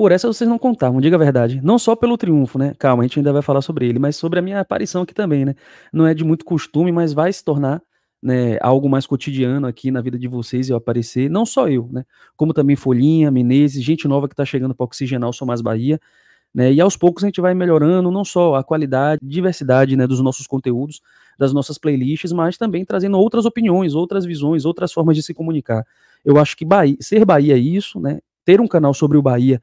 Por essa vocês não contavam, diga a verdade. Não só pelo triunfo, né? Calma, a gente ainda vai falar sobre ele, mas sobre a minha aparição aqui também, né? Não é de muito costume, mas vai se tornar né, algo mais cotidiano aqui na vida de vocês eu aparecer, não só eu, né, como também Folhinha, Menezes, gente nova que está chegando para oxigenar o Sou Mais Bahia, né, e aos poucos a gente vai melhorando não só a qualidade, diversidade, né, dos nossos conteúdos, das nossas playlists, mas também trazendo outras opiniões, outras visões, outras formas de se comunicar. Eu acho que Bahia, ser Bahia é isso, né, ter um canal sobre o Bahia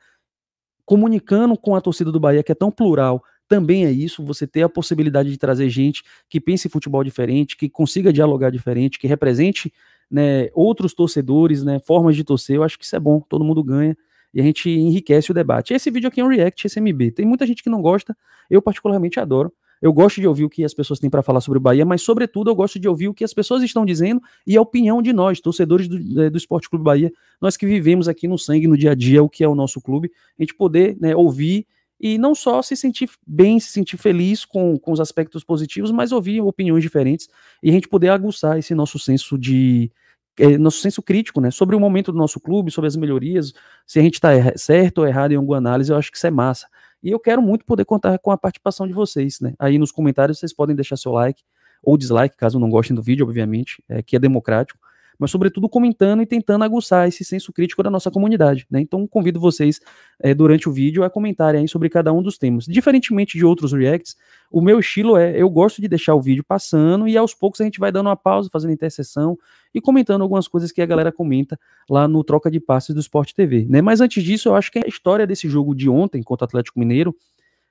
comunicando com a torcida do Bahia, que é tão plural, também é isso, você ter a possibilidade de trazer gente que pense futebol diferente, que consiga dialogar diferente, que represente né, outros torcedores, né, formas de torcer, eu acho que isso é bom, todo mundo ganha e a gente enriquece o debate. Esse vídeo aqui é um react SMB, tem muita gente que não gosta, eu particularmente adoro, eu gosto de ouvir o que as pessoas têm para falar sobre o Bahia, mas, sobretudo, eu gosto de ouvir o que as pessoas estão dizendo e a opinião de nós, torcedores do, é, do Esporte Clube Bahia, nós que vivemos aqui no sangue, no dia a dia, o que é o nosso clube, a gente poder né, ouvir e não só se sentir bem, se sentir feliz com, com os aspectos positivos, mas ouvir opiniões diferentes e a gente poder aguçar esse nosso senso de, é, nosso senso crítico, né? Sobre o momento do nosso clube, sobre as melhorias, se a gente está certo ou errado em alguma análise, eu acho que isso é massa. E eu quero muito poder contar com a participação de vocês, né? Aí nos comentários vocês podem deixar seu like ou dislike, caso não gostem do vídeo, obviamente, é, que é democrático mas sobretudo comentando e tentando aguçar esse senso crítico da nossa comunidade. Né? Então convido vocês é, durante o vídeo a comentarem sobre cada um dos temas. Diferentemente de outros reacts, o meu estilo é eu gosto de deixar o vídeo passando e aos poucos a gente vai dando uma pausa, fazendo interseção e comentando algumas coisas que a galera comenta lá no Troca de Passes do Sport TV. Né? Mas antes disso, eu acho que a história desse jogo de ontem contra o Atlético Mineiro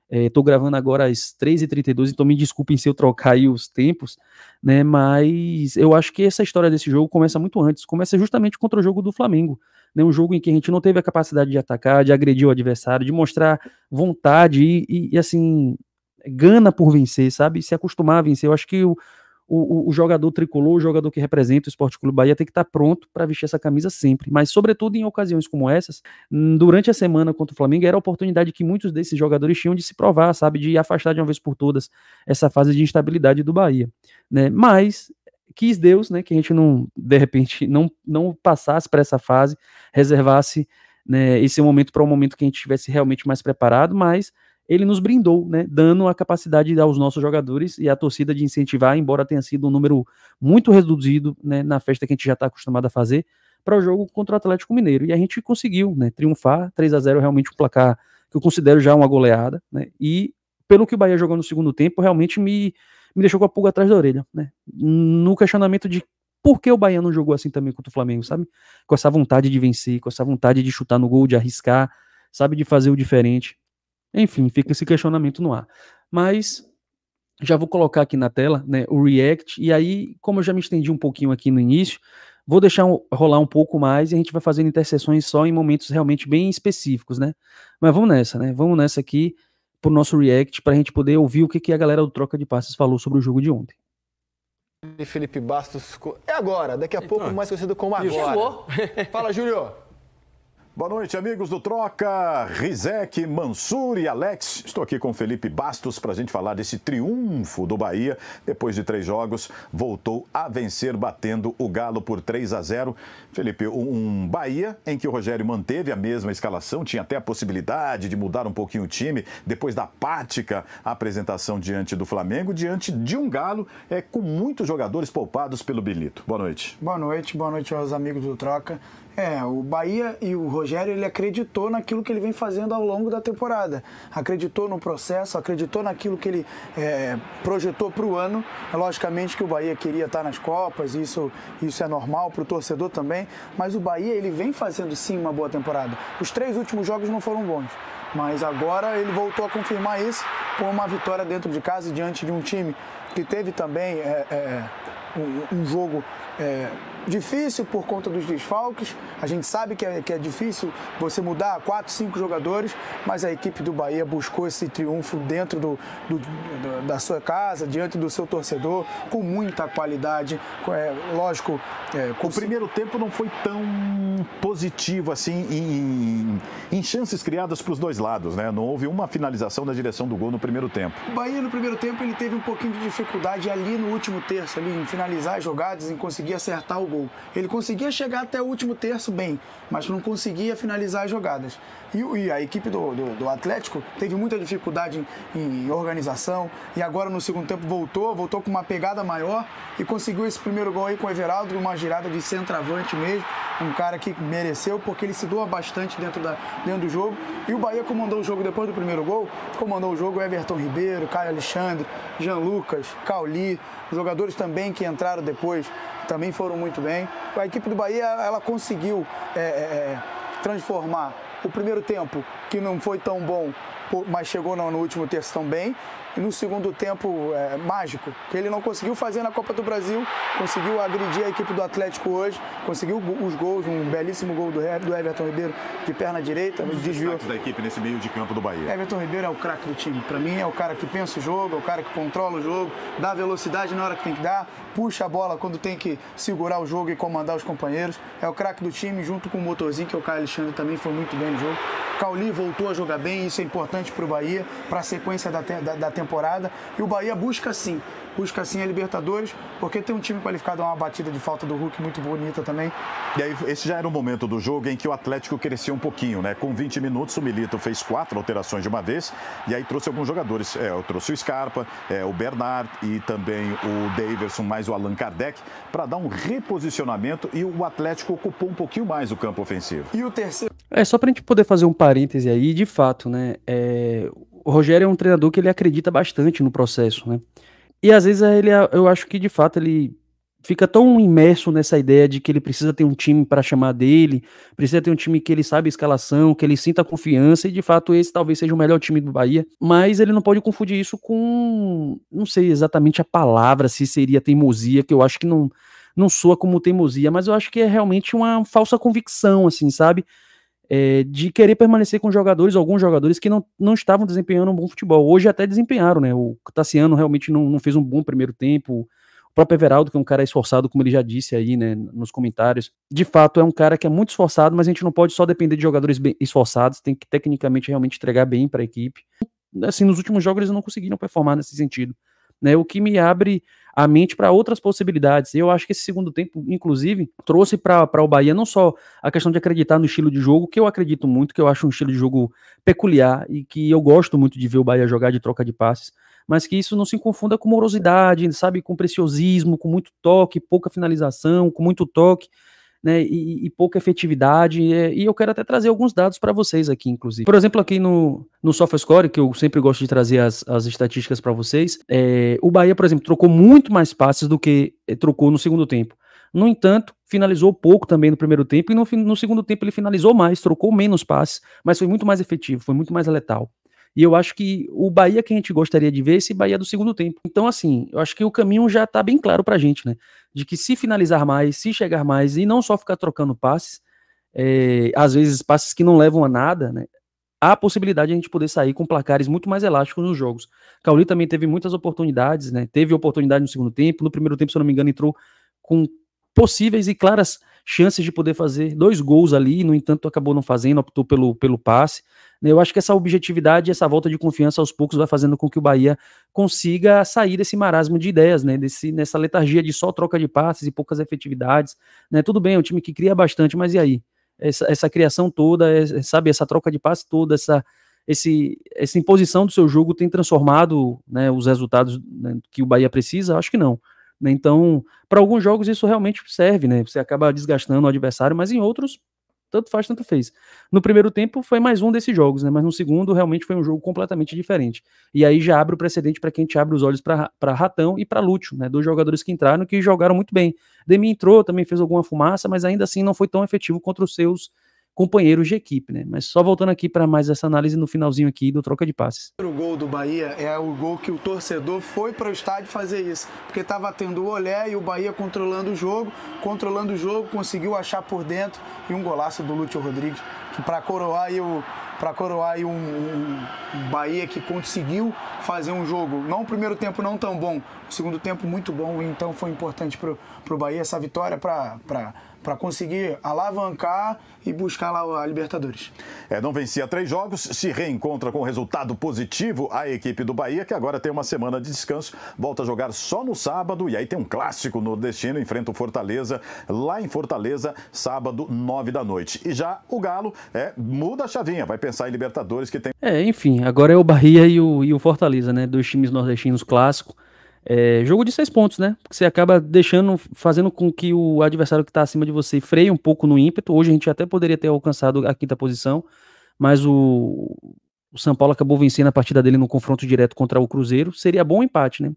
Estou é, gravando agora às 3h32, então me desculpem se eu trocar aí os tempos, né? Mas eu acho que essa história desse jogo começa muito antes, começa justamente contra o jogo do Flamengo. Né, um jogo em que a gente não teve a capacidade de atacar, de agredir o adversário, de mostrar vontade e, e, e assim, gana por vencer, sabe? Se acostumar a vencer. Eu acho que o, o, o, jogador tricolor, o jogador que representa o Esporte Clube Bahia tem que estar tá pronto para vestir essa camisa sempre. Mas, sobretudo em ocasiões como essas, hum, durante a semana contra o Flamengo, era a oportunidade que muitos desses jogadores tinham de se provar, sabe? De afastar de uma vez por todas essa fase de instabilidade do Bahia. Né? Mas quis Deus né, que a gente não, de repente, não, não passasse para essa fase, reservasse né, esse momento para um momento que a gente estivesse realmente mais preparado, mas ele nos brindou, né, dando a capacidade aos nossos jogadores e à torcida de incentivar, embora tenha sido um número muito reduzido né, na festa que a gente já está acostumado a fazer, para o jogo contra o Atlético Mineiro. E a gente conseguiu né, triunfar, 3 a 0 realmente um placar que eu considero já uma goleada. Né, e pelo que o Bahia jogou no segundo tempo, realmente me, me deixou com a pulga atrás da orelha. Né, no questionamento de por que o Bahia não jogou assim também contra o Flamengo, sabe? Com essa vontade de vencer, com essa vontade de chutar no gol, de arriscar, sabe? De fazer o diferente. Enfim, fica esse questionamento no ar. Mas já vou colocar aqui na tela né, o React, e aí, como eu já me estendi um pouquinho aqui no início, vou deixar rolar um pouco mais e a gente vai fazendo interseções só em momentos realmente bem específicos, né? Mas vamos nessa, né? Vamos nessa aqui pro nosso React para a gente poder ouvir o que, que a galera do Troca de Passes falou sobre o jogo de ontem. Felipe Bastos. É agora, daqui a então, pouco, mais conhecido como agora. Fala, Júlio! Boa noite, amigos do Troca, Rizek, Mansur e Alex. Estou aqui com Felipe Bastos para a gente falar desse triunfo do Bahia. Depois de três jogos, voltou a vencer, batendo o Galo por 3 a 0. Felipe, um Bahia em que o Rogério manteve a mesma escalação, tinha até a possibilidade de mudar um pouquinho o time, depois da pática apresentação diante do Flamengo, diante de um Galo é, com muitos jogadores poupados pelo Bilito. Boa noite. Boa noite, boa noite aos amigos do Troca. É, o Bahia e o Rogério, ele acreditou naquilo que ele vem fazendo ao longo da temporada. Acreditou no processo, acreditou naquilo que ele é, projetou para o ano. É logicamente que o Bahia queria estar nas Copas, isso, isso é normal para o torcedor também, mas o Bahia, ele vem fazendo sim uma boa temporada. Os três últimos jogos não foram bons, mas agora ele voltou a confirmar isso com uma vitória dentro de casa diante de um time que teve também é, é, um, um, jogo é, Difícil por conta dos desfalques, a gente sabe que é, que é difícil você mudar quatro, cinco jogadores, mas a equipe do Bahia buscou esse triunfo dentro do, do, do da sua casa, diante do seu torcedor, com muita qualidade. É, lógico. É, com... O primeiro tempo não foi tão positivo assim em, em chances criadas para os dois lados, né? Não houve uma finalização na direção do gol no primeiro tempo. O Bahia no primeiro tempo ele teve um pouquinho de dificuldade ali no último terço, ali em finalizar as jogadas, em conseguir acertar o gol gol. Ele conseguia chegar até o último terço bem, mas não conseguia finalizar as jogadas. E, e a equipe do, do, do, Atlético teve muita dificuldade em, em organização e agora no segundo tempo voltou, voltou com uma pegada maior e conseguiu esse primeiro gol aí com o Everaldo, uma girada de centroavante mesmo, um cara que mereceu porque ele se doa bastante dentro, da, dentro do jogo. E o Bahia comandou o jogo depois do primeiro gol, comandou o jogo Everton Ribeiro, Caio Alexandre, Jean Lucas, Cauli, jogadores também que entraram depois, também foram muito bem. A equipe do Bahia ela conseguiu é, é, é transformar o primeiro tempo, que não foi tão bom, mas chegou não, no último terço também. E no segundo tempo, é, mágico, que ele não conseguiu fazer na Copa do Brasil, conseguiu agredir a equipe do Atlético hoje, conseguiu os gols, um belíssimo gol do, do Everton Ribeiro de perna direita. Um desvio da equipe nesse meio de campo do Bahia. Everton Ribeiro é o craque do time. Para mim, é o cara que pensa o jogo, é o cara que controla o jogo, dá velocidade na hora que tem que dar, puxa a bola quando tem que segurar o jogo e comandar os companheiros. É o craque do time, junto com o motorzinho, que é o Caio Alexandre também foi muito bem no jogo. Cauli voltou a jogar bem, isso é importante para o Bahia, para a sequência da, da, da, temporada. E o Bahia busca sim, busca sim a Libertadores, porque tem um time qualificado a uma batida de falta do Hulk muito bonita também. E aí, esse já era o momento do jogo em que o Atlético cresceu um pouquinho, né? Com 20 minutos, o Milito fez quatro alterações de uma vez e aí trouxe alguns jogadores. É, trouxe o Scarpa, é, o Bernard e também o Daverson, mais o Allan Kardec, para dar um reposicionamento e o Atlético ocupou um pouquinho mais o campo ofensivo. E o terceiro. É, só para a gente poder fazer um parêntese aí, de fato, né? É, o Rogério é um treinador que ele acredita bastante no processo, né? E às vezes é, ele, é, eu acho que de fato ele fica tão imerso nessa ideia de que ele precisa ter um time para chamar dele, precisa ter um time que ele sabe a escalação, que ele sinta confiança, e de fato esse talvez seja o melhor time do Bahia, mas ele não pode confundir isso com, não sei exatamente a palavra, se seria teimosia, que eu acho que não, não soa como teimosia, mas eu acho que é realmente uma falsa convicção, assim, sabe? é, de querer permanecer com jogadores, alguns jogadores que não, não estavam desempenhando um bom futebol. Hoje até desempenharam, né? O Tassiano realmente não, não fez um bom primeiro tempo. O próprio Everaldo, que é um cara esforçado, como ele já disse aí, né, nos comentários. De fato, é um cara que é muito esforçado, mas a gente não pode só depender de jogadores esforçados, tem que tecnicamente realmente entregar bem para a equipe. Assim, nos últimos jogos eles não conseguiram performar nesse sentido né? O que me abre a mente para outras possibilidades. Eu acho que esse segundo tempo, inclusive, trouxe para o Bahia não só a questão de acreditar no estilo de jogo, que eu acredito muito, que eu acho um estilo de jogo peculiar e que eu gosto muito de ver o Bahia jogar de troca de passes, mas que isso não se confunda com morosidade, sabe, com preciosismo, com muito toque, pouca finalização, com muito toque né, e, e pouca efetividade. E, é, e, eu quero até trazer alguns dados para vocês aqui, inclusive. Por exemplo, aqui no, no SofaScore, que eu sempre gosto de trazer as, as estatísticas para vocês, é, o Bahia, por exemplo, trocou muito mais passes do que é, trocou no segundo tempo. No entanto, finalizou pouco também no primeiro tempo e no, no, segundo tempo ele finalizou mais, trocou menos passes, mas foi muito mais efetivo, foi muito mais letal. E eu acho que o Bahia que a gente gostaria de ver é esse Bahia do segundo tempo. Então, assim, eu acho que o caminho já está bem claro para a gente, né? De que se finalizar mais, se chegar mais e não só ficar trocando passes, é, às vezes passes que não levam a nada, né? Há a possibilidade de a gente poder sair com placares muito mais elásticos nos jogos. Cauli também teve muitas oportunidades, né? Teve oportunidade no segundo tempo, no primeiro tempo, se eu não me engano, entrou com possíveis e claras chances de poder fazer dois gols ali, no entanto acabou não fazendo, optou pelo, pelo passe. Né? Eu acho que essa objetividade, essa volta de confiança aos poucos vai fazendo com que o Bahia consiga sair desse marasmo de ideias, né? Desse, nessa letargia de só troca de passes e poucas efetividades, né? Tudo bem, é um time que cria bastante, mas e aí? Essa, essa criação toda, é, é sabe, essa troca de passe toda, essa, esse, essa imposição do seu jogo tem transformado né, os resultados né, que o Bahia precisa? Acho que não. Né? Então, para alguns jogos isso realmente serve, né? Você acaba desgastando o adversário, mas em outros, tanto faz, tanto fez. No primeiro tempo foi mais um desses jogos, né? Mas no segundo realmente foi um jogo completamente diferente. E aí já abre o precedente para quem te abre os olhos para Ratão e para Lúcio, né? Dois jogadores que entraram que jogaram muito bem. Demi entrou, também fez alguma fumaça, mas ainda assim não foi tão efetivo contra os seus companheiros de equipe, né? Mas só voltando aqui para mais essa análise no finalzinho aqui do troca de passes. O gol do Bahia é o gol que o torcedor foi para o estádio fazer isso, porque estava tendo o olé e o Bahia controlando o jogo, controlando o jogo, conseguiu achar por dentro e um golaço do Lúcio Rodrigues para coroar o para coroar aí um, um, Bahia que conseguiu fazer um jogo, não o primeiro tempo não tão bom, o segundo tempo muito bom, então foi importante para o Bahia essa vitória para conseguir alavancar e buscar lá a Libertadores. É, não vencia três jogos, se reencontra com resultado positivo a equipe do Bahia, que agora tem uma semana de descanso, volta a jogar só no sábado e aí tem um clássico nordestino, enfrenta o Fortaleza lá em Fortaleza, sábado, nove da noite. E já o Galo é, muda a chavinha, vai pensar em Libertadores que tem. É, enfim, agora é o Bahia e o, e o Fortaleza, né? Dois times nordestinos clássicos. É, jogo de seis pontos, né? Porque você acaba deixando, fazendo com que o adversário que está acima de você freie um pouco no ímpeto. Hoje a gente até poderia ter alcançado a quinta posição, mas o, o São Paulo acabou vencendo a partida dele no confronto direto contra o Cruzeiro. Seria bom empate, né?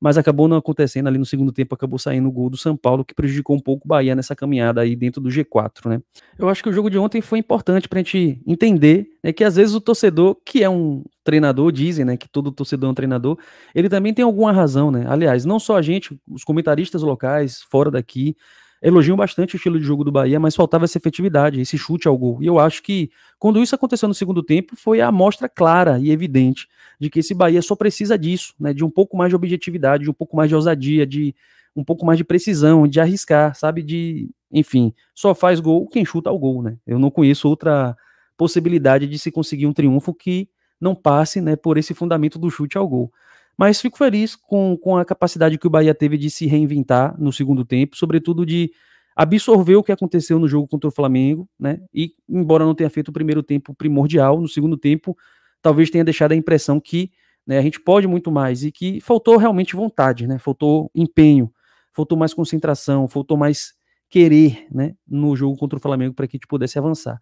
mas acabou não acontecendo ali no segundo tempo, acabou saindo o gol do São Paulo, que prejudicou um pouco o Bahia nessa caminhada aí dentro do G4, né? Eu acho que o jogo de ontem foi importante para a gente entender né, que às vezes o torcedor, que é um treinador, dizem, né, que todo torcedor é um treinador, ele também tem alguma razão, né? Aliás, não só a gente, os comentaristas locais, fora daqui, elogiam bastante o estilo de jogo do Bahia, mas faltava essa efetividade, esse chute ao gol. E eu acho que quando isso aconteceu no segundo tempo, foi a amostra clara e evidente de que esse Bahia só precisa disso, né? De um pouco mais de objetividade, de um pouco mais de ousadia, de um pouco mais de precisão, de arriscar, sabe? De, enfim, só faz gol quem chuta ao gol, né? Eu não conheço outra possibilidade de se conseguir um triunfo que não passe, né, por esse fundamento do chute ao gol. Mas fico feliz com, com a capacidade que o Bahia teve de se reinventar no segundo tempo, sobretudo de absorver o que aconteceu no jogo contra o Flamengo, né? E embora não tenha feito o primeiro tempo primordial, no segundo tempo talvez tenha deixado a impressão que né, a gente pode muito mais e que faltou realmente vontade, né? Faltou empenho, faltou mais concentração, faltou mais querer, né, no jogo contra o Flamengo para que a gente pudesse avançar.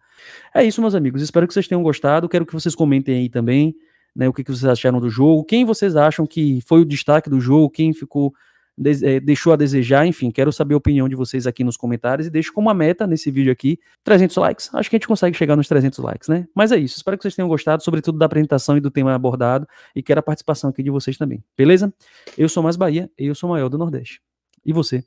É isso, meus amigos. Espero que vocês tenham gostado. Quero que vocês comentem aí também né, o que, que vocês acharam do jogo, quem vocês acham que foi o destaque do jogo, quem ficou eh, deixou a desejar, enfim, quero saber a opinião de vocês aqui nos comentários e deixo como uma meta nesse vídeo aqui 300 likes. Acho que a gente consegue chegar nos 300 likes, né? Mas é isso. Espero que vocês tenham gostado, sobretudo da apresentação e do tema abordado e quero a participação aqui de vocês também. Beleza? Eu sou mais Bahia e eu sou maior do Nordeste. E você?